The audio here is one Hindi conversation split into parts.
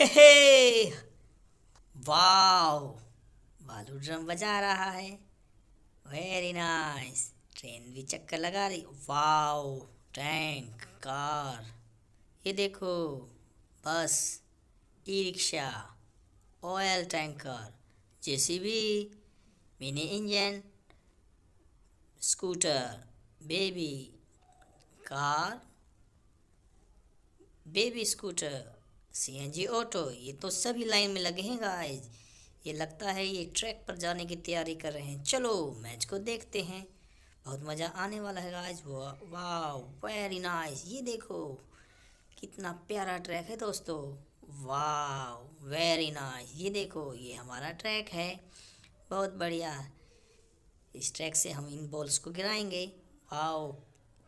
हे वाओ बालू ड्रम बजा रहा है वेरी नाइस ट्रेन भी चक्कर लगा रही वाओ टैंक कार ये देखो bus e rickshaw oil tanker JCB mini engine scooter baby car baby scooter CNG auto ये तो सभी लाइन में लगे हैं गाइज ये लगता है ये ट्रैक पर जाने की तैयारी कर रहे हैं चलो मैच को देखते हैं बहुत मज़ा आने वाला है गाइज वाह वेरी नाइस ये देखो कितना प्यारा ट्रैक है दोस्तों वाह वेरी नाइस ये देखो ये हमारा ट्रैक है बहुत बढ़िया इस ट्रैक से हम इन बॉल्स को गिराएंगे वाओ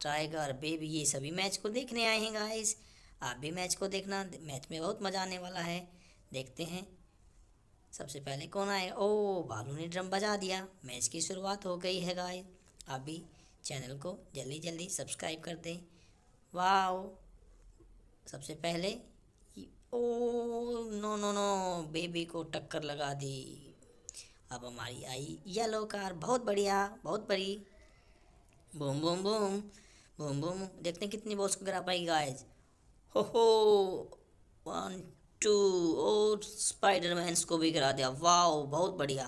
टाइगर बेबी ये सभी मैच को देखने आए हैं गाइस आप भी मैच को देखना मैच में बहुत मज़ा आने वाला है देखते हैं सबसे पहले कौन आए ओ भालू ने ड्रम बजा दिया मैच की शुरुआत हो गई है गाय आप भी चैनल को जल्दी जल्दी सब्सक्राइब कर दें वाह सबसे पहले oh no no no baby को टक्कर लगा दी अब हमारी आई येलो कार बहुत बढ़िया बहुत बड़ी boom boom boom boom boom देखते हैं कितनी बॉल्स को गिरा पाई गाइस हो हो वन टू और स्पाइडर मैंस को भी गिरा दिया वाह बहुत बढ़िया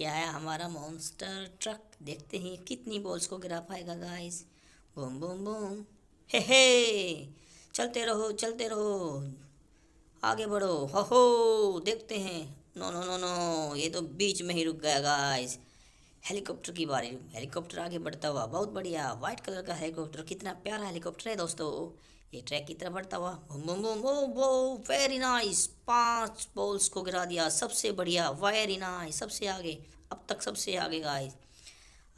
यह है हमारा मॉन्स्टर ट्रक देखते हैं कितनी बॉल्स को गिरा पाएगा guys boom boom boom hey hey चलते रहो चलते रहो आगे बढ़ो हो हो देखते हैं नो नो नो नो ये तो बीच में ही रुक गया गाइस हेलीकॉप्टर की बारी हेलीकॉप्टर आगे बढ़ता हुआ बहुत बढ़िया वाइट कलर का हेलीकॉप्टर कितना प्यारा हेलीकॉप्टर है दोस्तों ये ट्रैक की तरफ बढ़ता हुआ वो वेरी नाइस पांच बॉल्स को गिरा दिया सबसे बढ़िया वेरी नाइस सबसे आगे अब तक सबसे आगे गाइस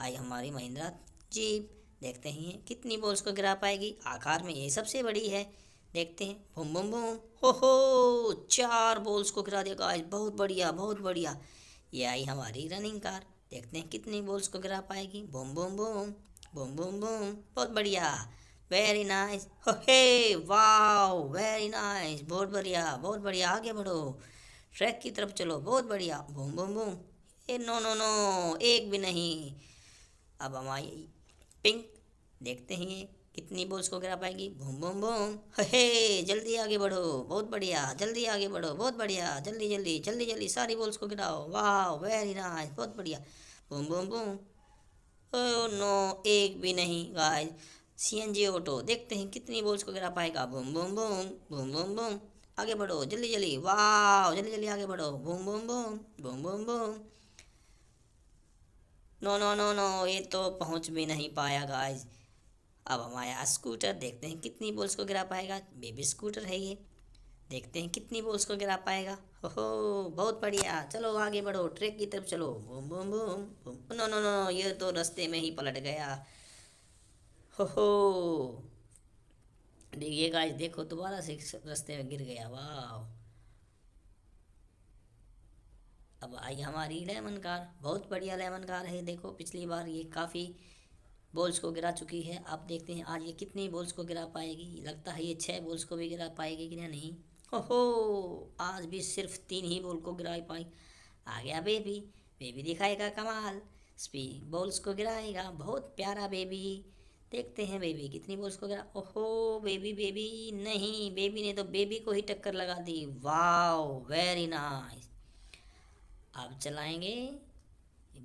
आई हमारी महिंद्रा जीप देखते हैं कितनी बॉल्स को गिरा पाएगी आकार में ये सबसे बड़ी है देखते हैं बुम बुम बुम हो हो चार बॉल्स को गिरा दिया गाइस बहुत बढ़िया बहुत बढ़िया ये आई हमारी रनिंग कार देखते हैं कितनी बॉल्स को गिरा पाएगी बुम बुम बुम बुम बुम बुम बहुत बढ़िया very nice hey wow very nice बहुत बढ़िया बहुत बढ़िया आगे बढ़ो ट्रैक की तरफ चलो बहुत बढ़िया बूम बूम बूम ए नो नो नो एक भी नहीं अब हम आई पिंक देखते हैं कितनी बॉल्स को गिरा पाएगी बूम बूम बूम हे जल्दी आगे बढ़ो बहुत बढ़िया जल्दी आगे बढ़ो बहुत बढ़िया जल्दी जल्दी जल्दी जल्दी सारी बॉल्स को गिराओ वाह वेरी नाइस बहुत बढ़िया boom boom boom oh no एक भी नहीं guys C N G auto देखते हैं कितनी बोल्स को गिरा पाएगा boom boom boom boom boom boom आगे बढ़ो जल्दी जल्दी वाह जल्दी जल्दी आगे बढ़ो boom boom boom boom boom boom no no no no ये तो पहुंच भी नहीं पाया गाइस अब हमारा स्कूटर देखते हैं कितनी बोल्स को गिरा पाएगा बेबी स्कूटर है ये देखते हैं कितनी बोल्स को गिरा पाएगा हो बहुत बढ़िया चलो आगे बढ़ो ट्रैक की तरफ चलो boom boom boom boom no no no ये तो रस्ते में ही पलट गया हो देखिए गाइस देखो दोबारा से रास्ते में गिर गया वाह अब आई हमारी लेमन कार बहुत बढ़िया लेमन कार है देखो पिछली बार ये काफ़ी बॉल्स को गिरा चुकी है आप देखते हैं आज ये कितनी बॉल्स को गिरा पाएगी लगता है ये छः बॉल्स को भी गिरा पाएगी कि नहीं हो हो आज भी सिर्फ तीन ही बॉल को गिरा पाई आ गया बेबी बेबी दिखाएगा कमाल स्पी बॉल्स को गिराएगा बहुत प्यारा बेबी देखते हैं बेबी कितनी बोल्स को गिरा ओहो बेबी बेबी नहीं बेबी ने तो बेबी को ही टक्कर लगा दी वाओ वेरी नाइस अब चलाएंगे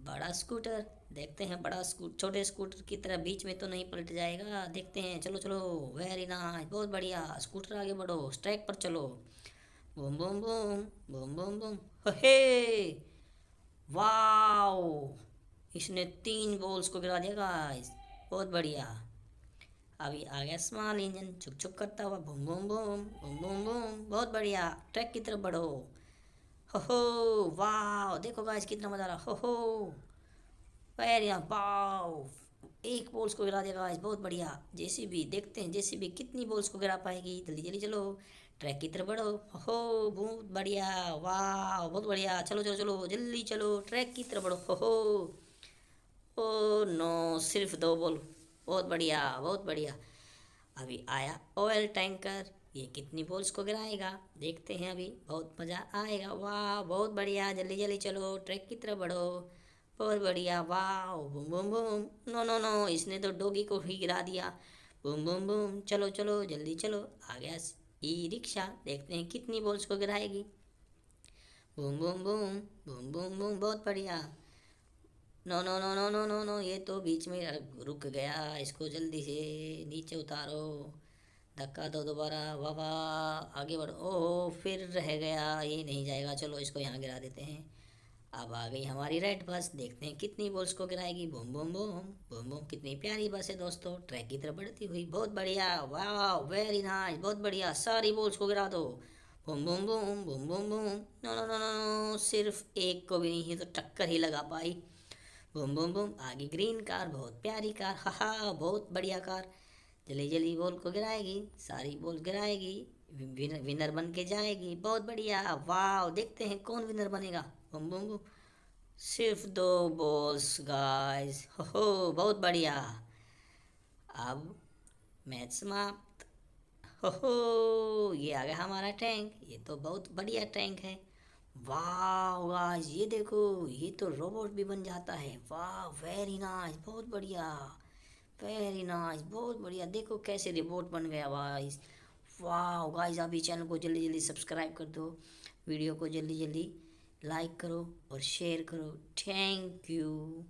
बड़ा स्कूटर देखते हैं बड़ा स्कूट छोटे स्कूटर की तरह बीच में तो नहीं पलट जाएगा देखते हैं चलो चलो वेरी नाइस बहुत बढ़िया स्कूटर आगे बढ़ो स्ट्रैक पर चलो boom boom boom boom boom boom hey wow इसने तीन बॉल्स को गिरा दिया गाइस बहुत बढ़िया अभी आ गया स्मॉल इंजन छुप छुक करता हुआ boom boom boom boom boom boom बहुत बढ़िया ट्रैक की तरफ बढ़ो हो हो वाह देखो गाइस कितना मज़ा आ रहा हो हो यहाँ वाओ एक बॉल्स को गिरा देगा गाइस बहुत बढ़िया जैसी भी देखते हैं जैसी भी कितनी बॉल्स को गिरा पाएगी जल्दी जल्दी चलो ट्रैक की तरफ बढ़ो हो बहुत बढ़िया वाह बहुत बढ़िया चलो चलो चलो जल्दी चलो ट्रैक की तरफ बढ़ो हो ओ नो सिर्फ दो बोलो बहुत बढ़िया बहुत बढ़िया अभी आया ऑयल टैंकर ये कितनी बोल्स को गिराएगा देखते हैं अभी बहुत मज़ा आएगा वाह बहुत बढ़िया जल्दी जल्दी चलो ट्रैक की तरफ बढ़ो बहुत बढ़िया वाह बुम बुम बुम नो नो नो इसने तो डोगी को ही गिरा दिया बुम बुम बुम चलो चलो जल्दी चलो आ गया ई रिक्शा देखते हैं कितनी बोल्स को गिराएगी बुम बुम बुम बुम बुम बुम बहुत बढ़िया no no no no no no no ये तो बीच में रुक गया इसको जल्दी से नीचे उतारो धक्का दो दोबारा वाह वाह आगे बढ़ो ओह फिर रह गया ये नहीं जाएगा चलो इसको यहाँ गिरा देते हैं अब आ गई हमारी रेड बस देखते हैं कितनी बॉल्स को गिराएगी बम बम बम बम बम कितनी प्यारी बस है दोस्तों ट्रैक की तरफ बढ़ती हुई बहुत बढ़िया वाह वेरी नाइस बहुत बढ़िया सारी बॉल्स को गिरा दो bam bam bam bam bam bam no no no no सिर्फ एक को भी नहीं तो टक्कर ही लगा पाई बुम बुम बुम आगे ग्रीन कार बहुत प्यारी कार हा हा बहुत बढ़िया कार जल्दी जल्दी बॉल को गिराएगी सारी बॉल गिराएगी विनर विनर बन के जाएगी बहुत बढ़िया वाह देखते हैं कौन विनर बनेगा बुम बुम बुम सिर्फ दो बॉल्स गाइस हो, हो बहुत बढ़िया अब मैच समाप्त हो, हो ये आ गया हमारा टैंक ये तो बहुत बढ़िया टैंक है वाह गाइस ये देखो ये तो रोबोट भी बन जाता है वाह वेरी नाइस बहुत बढ़िया वेरी नाइस बहुत बढ़िया देखो कैसे रोबोट बन गया वाइस वाह गाइस आप चैनल को जल्दी जल्दी सब्सक्राइब कर दो वीडियो को जल्दी जल्दी लाइक करो और शेयर करो थैंक यू